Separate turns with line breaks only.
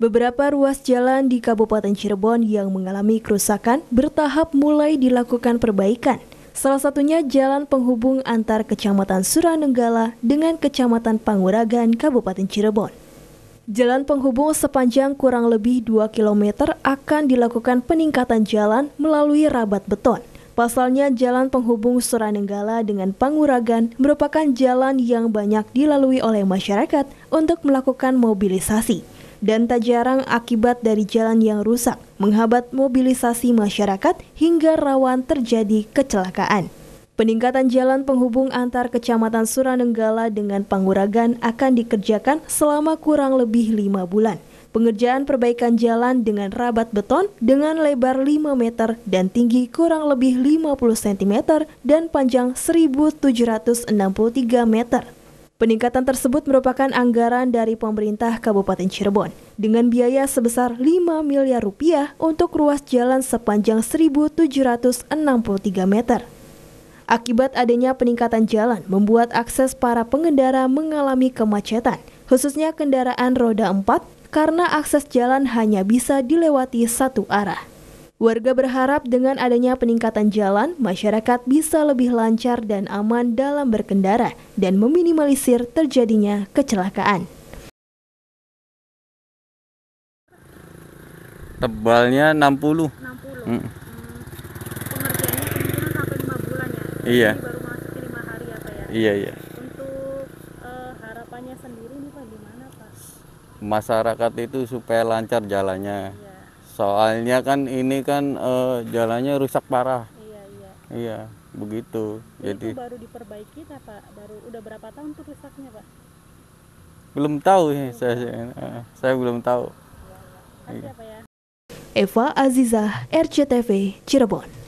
Beberapa ruas jalan di Kabupaten Cirebon yang mengalami kerusakan bertahap mulai dilakukan perbaikan. Salah satunya jalan penghubung antar Kecamatan Suranenggala dengan Kecamatan Panguragan, Kabupaten Cirebon. Jalan penghubung sepanjang kurang lebih 2 km akan dilakukan peningkatan jalan melalui rabat beton. Pasalnya, jalan penghubung Suranenggala dengan Panguragan merupakan jalan yang banyak dilalui oleh masyarakat untuk melakukan mobilisasi dan tak jarang akibat dari jalan yang rusak menghambat mobilisasi masyarakat hingga rawan terjadi kecelakaan. Peningkatan jalan penghubung antar kecamatan Suranenggala dengan Panguragan akan dikerjakan selama kurang lebih lima bulan. Pengerjaan perbaikan jalan dengan rabat beton dengan lebar 5 meter dan tinggi kurang lebih 50 cm dan panjang 1763 meter Peningkatan tersebut merupakan anggaran dari pemerintah Kabupaten Cirebon dengan biaya sebesar 5 miliar rupiah untuk ruas jalan sepanjang 1.763 meter. Akibat adanya peningkatan jalan membuat akses para pengendara mengalami kemacetan, khususnya kendaraan roda 4 karena akses jalan hanya bisa dilewati satu arah. Warga berharap dengan adanya peningkatan jalan, masyarakat bisa lebih lancar dan aman dalam berkendara dan meminimalisir terjadinya kecelakaan.
Tebalnya 60. 60. Hmm. Iya. Ya, ya, Iya, iya. Untuk eh, harapannya sendiri nih Pak gimana, Pak? Masyarakat itu supaya lancar jalannya. Iya Soalnya kan ini kan uh, jalannya rusak parah. Iya, iya. Iya, begitu. Ini Jadi itu baru
diperbaiki nah, Pak? Baru udah berapa tahun tuh rusaknya, Pak?
Belum tahu ya, saya saya, eh, eh, saya belum tahu. Iya, iya. Kasih, iya. Apa ya, ya.
Eva Azizah, RCTV, Cirebon.